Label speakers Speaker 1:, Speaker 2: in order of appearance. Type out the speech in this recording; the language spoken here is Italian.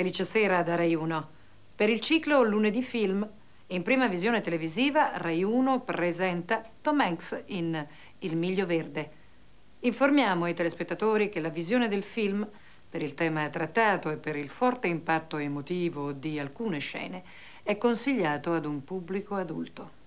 Speaker 1: Felice sera da Rai 1. Per il ciclo Lunedì Film, in prima visione televisiva, Rai 1 presenta Tom Hanks in Il Miglio Verde. Informiamo i telespettatori che la visione del film, per il tema trattato e per il forte impatto emotivo di alcune scene, è consigliato ad un pubblico adulto.